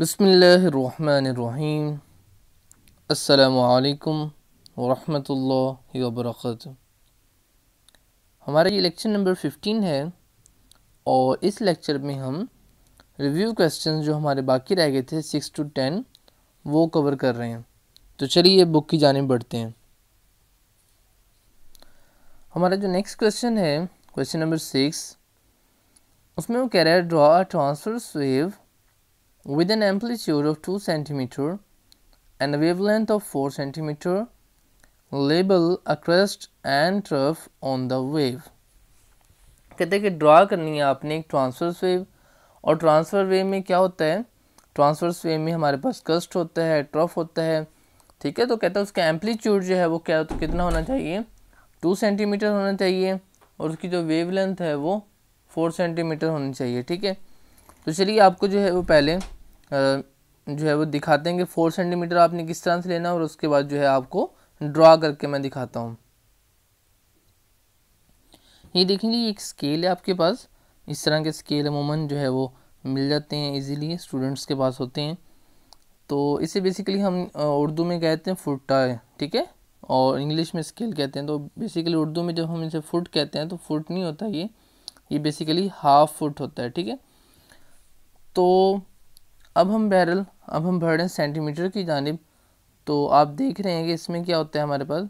बसमीम् अल्लाम वरहमतुल्लाहि वबरकत हमारा ये लेक्चर नंबर फिफ्टीन है और इस लेक्चर में हम रिव्यू क्वेश्चन जो हमारे बाकी रह गए थे सिक्स टू टेन वो कवर कर रहे हैं तो चलिए बुक की जानब बढ़ते हैं हमारा जो नेक्स्ट क्वेश्चन है क्वेश्चन नंबर सिक्स उसमें वो कह रहा है draw transverse wave with an amplitude of 2 cm and a wavelength of 4 cm label a crest and trough on the wave कहते हैं कि ड्रा करनी है आपने एक ट्रांसवर्स वेव और ट्रांसफर वेव में क्या होता है ट्रांसवर्स वेव में हमारे पास क्रस्ट होता है ट्रफ होता है ठीक है तो कहता है उसका एम्पलीट्यूड जो है वो क्या तो कितना होना चाहिए टू सेंटीमीटर होना चाहिए और उसकी जो वेव लेंथ है वो फोर सेंटीमीटर होनी चाहिए ठीक है तो चलिए आपको जो है वो पहले जो है वो दिखाते हैं कि फोर सेंटीमीटर आपने किस तरह से लेना है और उसके बाद जो है आपको ड्रा करके मैं दिखाता हूँ ये देखें जी एक स्केल है आपके पास इस तरह के स्केल अमूमन जो है वो मिल जाते हैं इजीली स्टूडेंट्स के पास होते हैं तो इसे बेसिकली हम उर्दू में कहते हैं फुटा है ठीक है और इंग्लिश में स्केल कहते हैं तो बेसिकली उर्दू में जब हम इसे फुट कहते हैं तो फुट नहीं होता ये ये बेसिकली हाफ फुट होता है ठीक है तो अब हम बैरल अब हम बढ़ रहे हैं सेंटीमीटर की जानब तो आप देख रहे हैं कि इसमें क्या होता है हमारे पास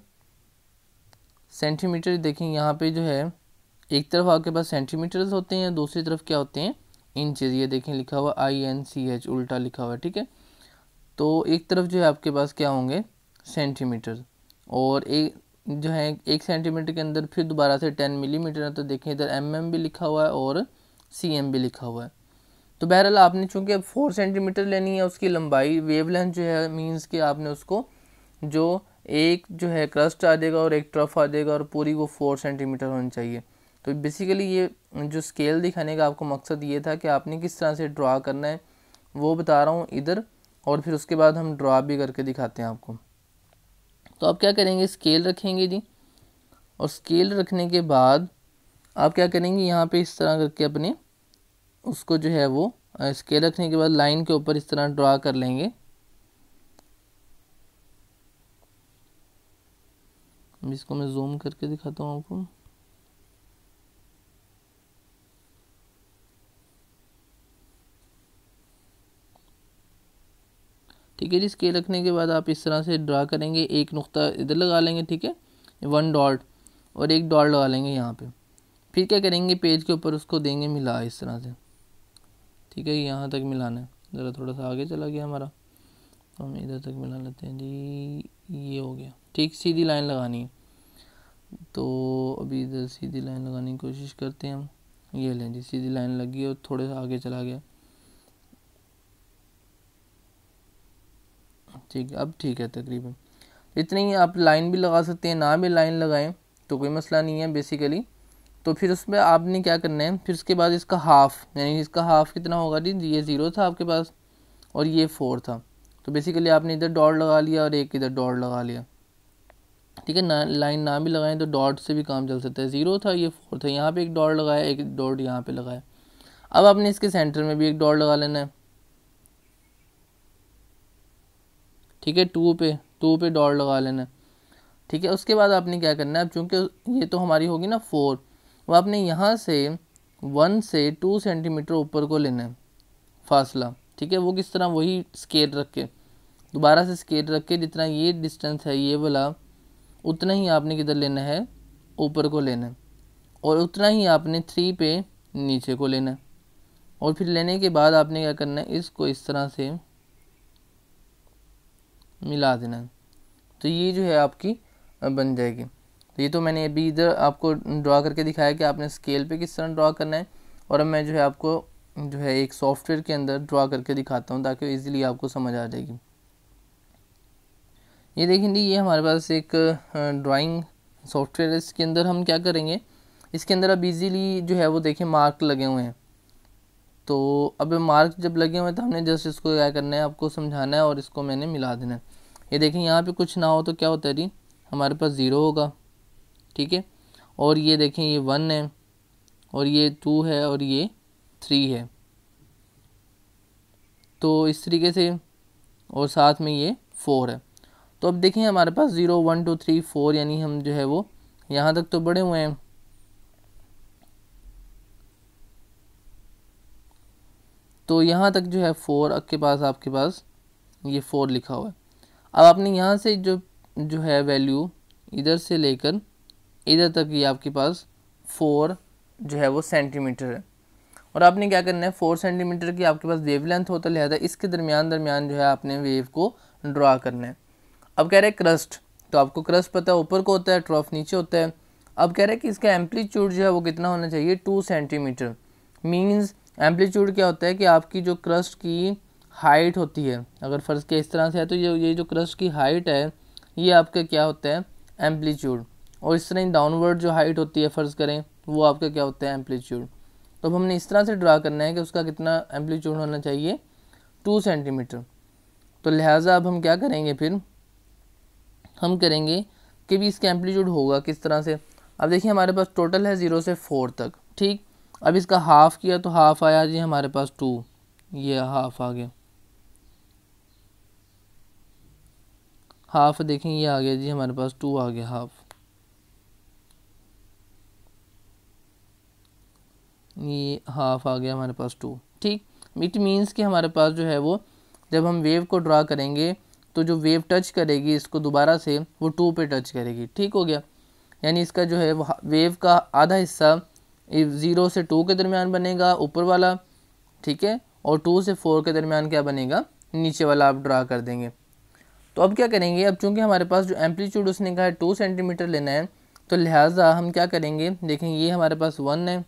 सेंटीमीटर देखें यहाँ पे जो है एक तरफ आपके पास सेंटीमीटर्स होते हैं दूसरी तरफ क्या होते हैं इंचज ये देखें लिखा हुआ आई एन सी एच उल्टा लिखा हुआ ठीक है तो एक तरफ जो है आपके पास क्या होंगे सेंटीमीटर और एक जो है एक सेंटीमीटर के अंदर फिर दोबारा से टेन मिलीमीटर है तो देखें इधर एम mm भी लिखा हुआ है और सी एम भी लिखा हुआ है तो बहरहाल आपने चूँकि फोर सेंटीमीटर लेनी है उसकी लंबाई वेवलेंथ जो है मीन्स कि आपने उसको जो एक जो है क्रस्ट आ देगा और एक ट्रफ आ देगा और पूरी वो फोर सेंटीमीटर होनी चाहिए तो बेसिकली ये जो स्केल दिखाने का आपको मकसद ये था कि आपने किस तरह से ड्रा करना है वो बता रहा हूँ इधर और फिर उसके बाद हम ड्रा भी करके दिखाते हैं आपको तो आप क्या करेंगे स्केल रखेंगे जी और स्केल रखने के बाद आप क्या करेंगे यहाँ पे इस तरह करके अपने उसको जो है वो स्केल रखने के बाद लाइन के ऊपर इस तरह ड्रा कर लेंगे इसको मैं जूम करके दिखाता हूँ आपको ठीक है जी स्केल रखने के बाद आप इस तरह से ड्रा करेंगे एक नुक्ता इधर लगा लेंगे ठीक है वन डॉट और एक डॉट लगा लेंगे यहाँ पे फिर क्या करेंगे पेज के ऊपर उसको देंगे मिला इस तरह से ठीक है यहाँ तक मिलाना है ज़रा थोड़ा सा आगे चला गया हमारा तो हम इधर तक मिला लेते हैं जी ये हो गया ठीक सीधी लाइन लगानी है तो अभी इधर सीधी लाइन लगाने की कोशिश करते हैं हम ये लें जी सीधी लाइन लगी और थोड़े सा आगे चला गया ठीक अब ठीक है तकरीबन इतनी ही आप लाइन भी लगा सकते हैं ना भी लाइन लगाएं तो कोई मसला नहीं है बेसिकली तो फिर उसमें आपने क्या करना है फिर उसके बाद इसका हाफ़ यानी इसका हाफ़ कितना होगा जी ये ज़ीरो था आपके पास और ये फोर था तो बेसिकली आपने इधर डॉट लगा लिया और एक इधर डॉट लगा लिया ठीक है ना लाइन ना भी लगाएं तो डॉट से भी काम चल सकता है ज़ीरो था ये फोर था यहाँ पे एक डॉट लगाया एक डॉट यहाँ पे लगाया अब आपने इसके सेंटर में भी एक डॉट लगा लेना है ठीक है टू पे टू पे डॉट लगा लेना है ठीक है उसके बाद आपने क्या करना है अब चूँकि ये तो हमारी होगी ना फोर वो आपने यहाँ से वन से टू सेंटीमीटर ऊपर को लेना है फासला ठीक है वो किस तरह वही स्केल रख के दोबारा से स्केल रख के जितना ये डिस्टेंस है ये वाला उतना ही आपने किधर लेना है ऊपर को लेना है और उतना ही आपने थ्री पे नीचे को लेना है और फिर लेने के बाद आपने क्या करना है इसको इस तरह से मिला देना है तो ये जो है आपकी बन जाएगी तो ये तो मैंने अभी इधर आपको ड्रा करके दिखाया कि आपने स्केल पे किस तरह ड्रा करना है और अब मैं जो है आपको जो है एक सॉफ्टवेयर के अंदर ड्रा करके दिखाता हूँ ताकि ईजिली आपको समझ आ जाएगी ये देखें जी ये हमारे पास एक ड्राइंग सॉफ्टवेयर है इसके अंदर हम क्या करेंगे इसके अंदर अब ईजिली जो है वो देखें मार्क लगे हुए हैं तो अब मार्क जब लगे हुए हैं तो हमने जस्ट इसको क्या करना है आपको समझाना है और इसको मैंने मिला देना है ये देखें यहाँ पे कुछ ना हो तो क्या होता है जी हमारे पास ज़ीरो होगा ठीक है और ये देखें ये वन है और ये टू है और ये थ्री है तो इस तरीके से और साथ में ये फोर है तो अब देखें हमारे पास zero one two three four यानी हम जो है वो यहाँ तक तो बड़े हुए हैं तो यहाँ तक जो है फोर के पास आपके पास ये फोर लिखा हुआ है अब आपने यहाँ से जो जो है वैल्यू इधर से लेकर इधर तक ये आपके पास फोर जो है वो सेंटीमीटर है और आपने क्या करना है फोर सेंटीमीटर की आपके पास वेव लेंथ होता लिहाजा इसके दरमियान दरमियान जो है आपने वेव को ड्रा करना है अब कह रहे हैं क्रस्ट तो आपको क्रस्ट पता है ऊपर को होता है ट्रॉफ नीचे होता है अब कह रहे हैं कि इसका एम्पलीट्यूड जो है वो कितना होना चाहिए टू सेंटीमीटर मीन्स एम्पलीट्यूड क्या होता है कि आपकी जो क्रस्ट की हाइट होती है अगर फ़र्ज़ के इस तरह से है तो ये ये जो क्रस्ट की हाइट है ये आपका क्या होता है एम्पलीट्यूड और इस तरह डाउनवर्ड जो हाइट होती है फ़र्ज़ करें वो आपका क्या होता है एम्पलीट्यूड तो अब हमने इस तरह से ड्रा करना है कि उसका कितना एम्पलीट्यूड होना चाहिए टू सेंटीमीटर तो लिहाजा अब हम क्या करेंगे फिर हम करेंगे कि भी इसका एम्पलीट्यूड होगा किस तरह से अब देखिए हमारे पास टोटल है ज़ीरो से फोर तक ठीक अब इसका हाफ़ किया तो हाफ़ आया जी हमारे पास टू ये हाफ़ आ गया हाफ़ देखें ये आ गया जी हमारे पास टू आ गया हाफ़ ये हाफ आ गया हमारे पास टू ठीक इट मीन्स कि हमारे पास जो है वो जब हम वेव को ड्रा करेंगे तो जो वेव टच करेगी इसको दोबारा से वो टू पे टच करेगी ठीक हो गया यानी इसका जो है वेव का आधा हिस्सा ज़ीरो से टू के दरमियान बनेगा ऊपर वाला ठीक है और टू से फोर के दरमियान क्या बनेगा नीचे वाला आप ड्रा कर देंगे तो अब क्या करेंगे अब चूंकि हमारे पास जो एम्पलीट्यूड उसने कहा है टू सेंटीमीटर लेना है तो लिहाजा हम क्या करेंगे देखेंगे ये हमारे पास वन है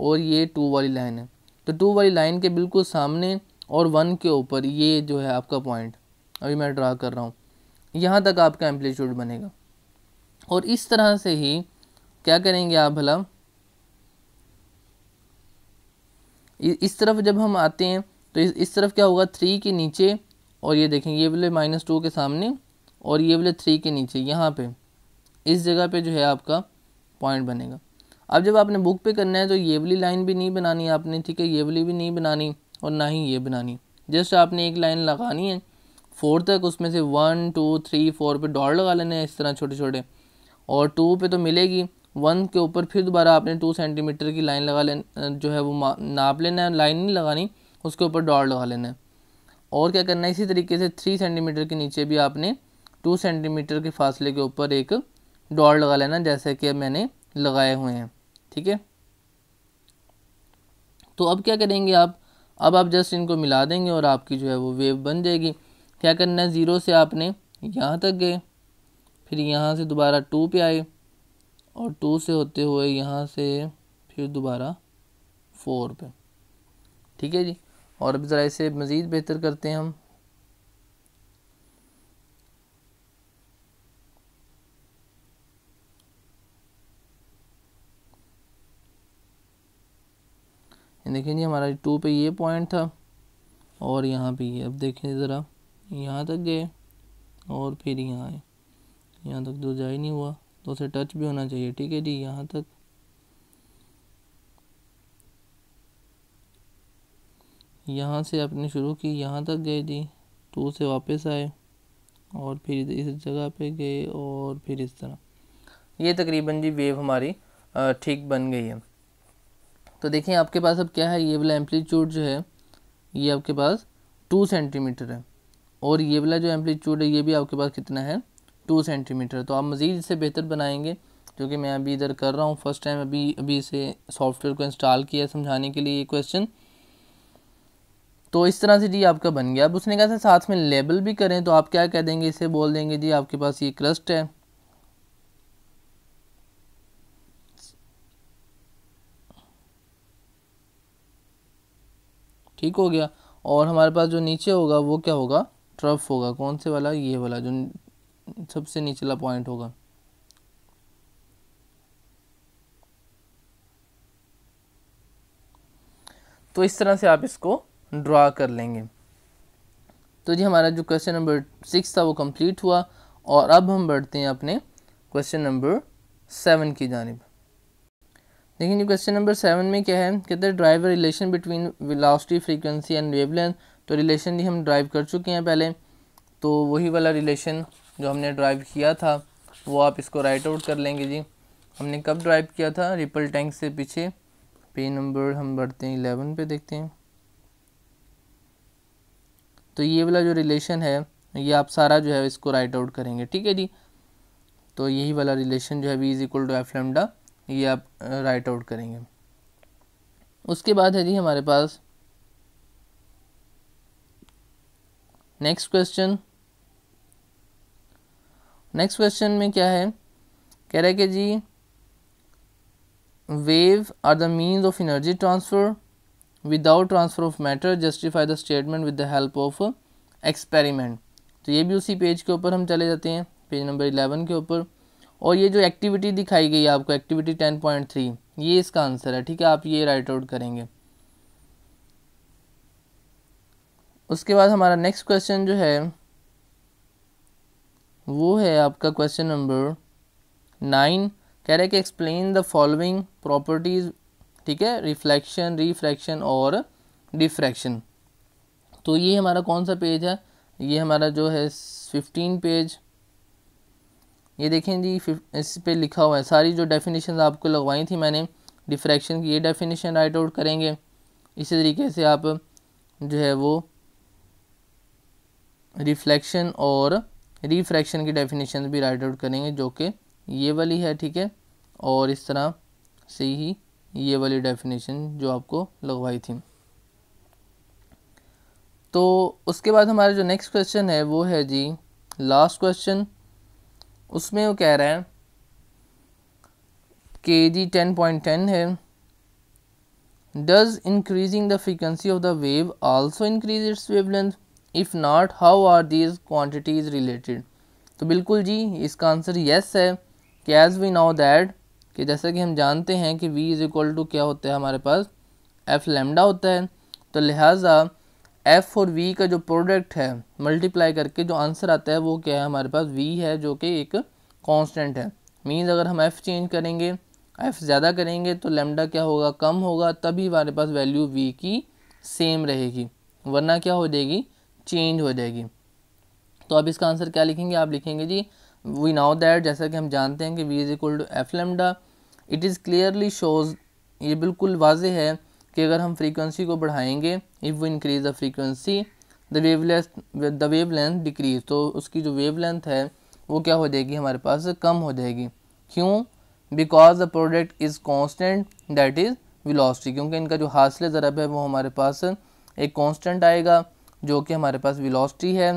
और ये टू वाली लाइन है तो टू वाली लाइन के बिल्कुल सामने और वन के ऊपर ये जो है आपका पॉइंट अभी मैं ड्रा कर रहा हूँ यहाँ तक आपका एम्पलीट्यूड बनेगा और इस तरह से ही क्या करेंगे आप भला इस तरफ जब हम आते हैं तो इस तरफ क्या होगा थ्री के नीचे और ये देखेंगे ये बोले माइनस टू के सामने और ये बोले थ्री के नीचे यहाँ पे इस जगह पे जो है आपका पॉइंट बनेगा अब जब आपने बुक पे करना है तो ये वाली लाइन भी नहीं बनानी आपने ठीक है ये वाली भी नहीं बनानी और ना ही ये बनानी जस्ट आपने एक लाइन लगानी है फोर तक उसमें से वन टू थ्री फोर पे डॉट लगा लेने हैं इस तरह छोटे छोटे और टू पे तो मिलेगी वन के ऊपर फिर दोबारा आपने टू सेंटीमीटर की लाइन लगा लेना जो है वो नाप लेना है लाइन नहीं लगानी उसके ऊपर डॉट लगा लेना है और क्या करना है इसी तरीके से थ्री सेंटीमीटर के नीचे भी आपने टू सेंटीमीटर के फासले के ऊपर एक डॉट लगा लेना जैसे कि मैंने लगाए हुए हैं ठीक है तो अब क्या करेंगे आप अब आप जस्ट इनको मिला देंगे और आपकी जो है वो वेव बन जाएगी क्या करना है ज़ीरो से आपने यहाँ तक गए फिर यहाँ से दोबारा टू पे आए और टू से होते हुए यहाँ से फिर दोबारा फोर पे ठीक है जी और अब ज़रा इसे मज़ीद बेहतर करते हैं हम देखें जी हमारा टू पे ये पॉइंट था और यहाँ पे ये अब देखें ज़रा यहाँ तक गए और फिर यहाँ आए यहाँ तक जो जा ही नहीं हुआ तो उसे टच भी होना चाहिए ठीक है जी यहाँ तक यहाँ से आपने शुरू की यहाँ तक गए जी टू से वापस आए और फिर इस जगह पे गए और फिर इस तरह ये तकरीबन जी वेव हमारी ठीक बन गई है तो देखिए आपके पास अब क्या है ये वाला एम्पलीट्यूड जो है ये आपके पास टू सेंटीमीटर है और ये वाला जो एम्पलीट्यूड है ये भी आपके पास कितना है टू सेंटीमीटर तो आप मज़ीद इसे बेहतर बनाएंगे क्योंकि मैं अभी इधर कर रहा हूँ फर्स्ट टाइम अभी अभी इसे सॉफ्टवेयर को इंस्टॉल किया समझाने के लिए ये क्वेश्चन तो इस तरह से जी आपका बन गया अब उसने कहा था साथ में लेबल भी करें तो आप क्या कह देंगे इसे बोल देंगे जी आपके पास ये क्रस्ट है ठीक हो गया और हमारे पास जो नीचे होगा वो क्या होगा ट्रफ होगा कौन से वाला ये वाला जो सबसे निचला पॉइंट होगा तो इस तरह से आप इसको ड्रा कर लेंगे तो जी हमारा जो क्वेश्चन नंबर सिक्स था वो कंप्लीट हुआ और अब हम बढ़ते हैं अपने क्वेश्चन नंबर सेवन की जानब लेकिन जो क्वेश्चन नंबर सेवन में क्या है कहते हैं derive a relation between velocity frequency and wavelength तो रिलेशन भी हम ड्राइव कर चुके हैं पहले तो वही वाला रिलेशन जो हमने ड्राइव किया था वो आप इसको राइट आउट कर लेंगे जी हमने कब ड्राइव किया था रिपल टैंक से पीछे पे नंबर हम बढ़ते हैं इलेवन पे देखते हैं तो ये वाला जो रिलेशन है ये आप सारा जो है इसको राइट आउट करेंगे ठीक है जी तो यही वाला रिलेशन जो है V is equal to F lambda ये आप राइट आउट करेंगे उसके बाद है जी हमारे पास नेक्स्ट क्वेश्चन नेक्स्ट क्वेश्चन में क्या है कह रहे कि जी wave are the means of energy transfer without transfer of matter justify the statement with the help of experiment तो ये भी उसी पेज के ऊपर हम चले जाते हैं पेज नंबर इलेवन के ऊपर और ये जो एक्टिविटी दिखाई गई आपको एक्टिविटी टेन पॉइंट थ्री ये इसका आंसर है ठीक है आप ये राइट आउट करेंगे उसके बाद हमारा नेक्स्ट क्वेश्चन जो है वो है आपका क्वेश्चन नंबर नाइन कह रहे हैं कि एक्सप्लेन द फॉलोइंग प्रॉपर्टीज़ ठीक है रिफ्लेक्शन रिफ्रैक्शन और डिफ्रैक्शन तो ये हमारा कौन सा पेज है ये हमारा जो है फिफ्टीन पेज ये देखें जी इस पर लिखा हुआ है सारी जो डेफिनेशन आपको लगवाई थी मैंने डिफ्रैक्शन की ये डेफिनेशन राइट आउट करेंगे इसी तरीके से आप जो है वो रिफ्लेक्शन और रिफ्रैक्शन की डेफिनेशन भी राइट आउट करेंगे जो कि ये वाली है ठीक है और इस तरह से ही ये वाली डेफिनेशन जो आपको लगवाई थी तो उसके बाद हमारा जो नेक्स्ट क्वेश्चन है वो है जी लास्ट क्वेश्चन उसमें वो कह रहा है के जी टेन पॉइंट टेन है does increasing the frequency of the wave also increase its wavelength if not how are these quantities related तो बिल्कुल जी इसका आंसर येस है कि एज़ वी नो दैट कि जैसा कि हम जानते हैं कि वी इज़ इक्वल टू क्या होता है हमारे पास एफ लेमडा होता है तो लिहाजा एफ़ और वी का जो प्रोडक्ट है मल्टीप्लाई करके जो आंसर आता है वो क्या है हमारे पास वी है जो कि एक कांस्टेंट है मींस अगर हम एफ़ चेंज करेंगे एफ़ ज़्यादा करेंगे तो लेमडा क्या होगा कम होगा तभी हमारे पास वैल्यू वी की सेम रहेगी वरना क्या हो जाएगी चेंज हो जाएगी तो अब इसका आंसर क्या लिखेंगे आप लिखेंगे जी वी नाउ दैट जैसा कि हम जानते हैं कि V is equal to F lambda it is clearly shows ये बिल्कुल वाज है कि अगर हम फ्रीक्वेंसी को बढ़ाएंगे इफ़ वो increase the frequency the wave the wavelength decrease तो उसकी जो वेव लेंथ है वो क्या हो जाएगी हमारे पास कम हो जाएगी क्यों because the product is constant that is velocity क्योंकि इनका जो हासिल ज़रब है वो हमारे पास एक कॉन्सटेंट आएगा जो कि हमारे पास विलोसिटी है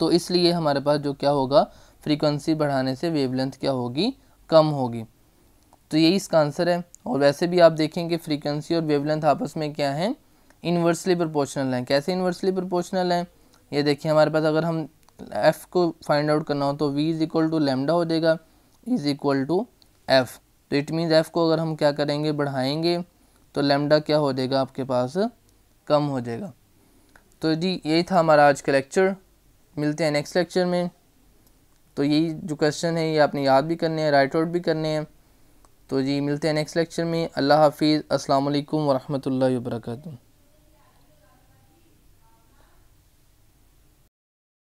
तो इसलिए हमारे पास जो क्या होगा फ्रीक्वेंसी बढ़ाने से वेवलेंथ क्या होगी कम होगी तो यही इसका आंसर है और वैसे भी आप देखेंगे फ्रीक्वेंसी और वेवलेंथ आपस में क्या है इन्वर्सली प्रोपोर्शनल हैं कैसे इन्वर्सली प्रोपोर्शनल हैं ये देखिए हमारे पास अगर हम एफ़ को फाइंड आउट करना हो तो V is equal to lambda हो जाएगा इज़ इक्वल टू एफ़ तो इट मीन्स एफ़ को अगर हम क्या करेंगे बढ़ाएंगे तो लेमडा क्या हो जाएगा आपके पास कम हो जाएगा तो जी यही था हमारा आज का लेक्चर मिलते हैं नेक्स्ट लेक्चर में तो यही जो क्वेश्चन है ये आपने याद भी करने हैं राइट आउट भी करने हैं तो जी मिलते हैं नेक्स्ट लेक्चर में अल्लाह हाफिज़ अस्सलाम वालेकुम वरहमतुल्लाहि